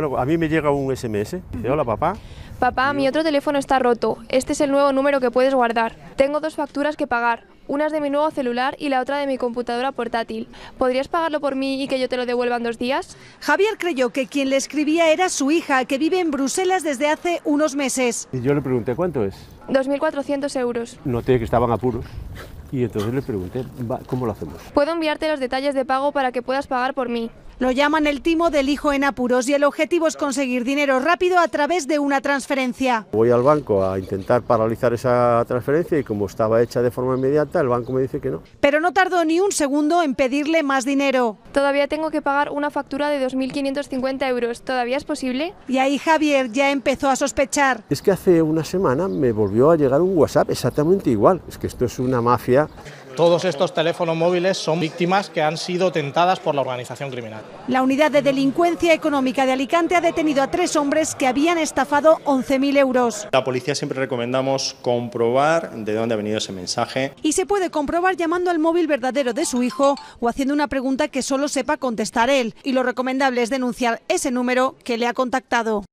Bueno, a mí me llega un SMS. Hola, papá. Papá, mi otro teléfono está roto. Este es el nuevo número que puedes guardar. Tengo dos facturas que pagar. Una es de mi nuevo celular y la otra de mi computadora portátil. ¿Podrías pagarlo por mí y que yo te lo devuelva en dos días? Javier creyó que quien le escribía era su hija, que vive en Bruselas desde hace unos meses. Y yo le pregunté, ¿cuánto es? 2.400 euros. Noté que estaban apuros. Y entonces le pregunté, ¿cómo lo hacemos? Puedo enviarte los detalles de pago para que puedas pagar por mí. Lo llaman el timo del hijo en apuros y el objetivo es conseguir dinero rápido a través de una transferencia. Voy al banco a intentar paralizar esa transferencia y como estaba hecha de forma inmediata, el banco me dice que no. Pero no tardó ni un segundo en pedirle más dinero. Todavía tengo que pagar una factura de 2.550 euros. ¿Todavía es posible? Y ahí Javier ya empezó a sospechar. Es que hace una semana me volvió a llegar un WhatsApp exactamente igual. Es que esto es una mafia. Todos estos teléfonos móviles son víctimas que han sido tentadas por la organización criminal. La unidad de delincuencia económica de Alicante ha detenido a tres hombres que habían estafado 11.000 euros. La policía siempre recomendamos comprobar de dónde ha venido ese mensaje. Y se puede comprobar llamando al móvil verdadero de su hijo o haciendo una pregunta que solo sepa contestar él. Y lo recomendable es denunciar ese número que le ha contactado.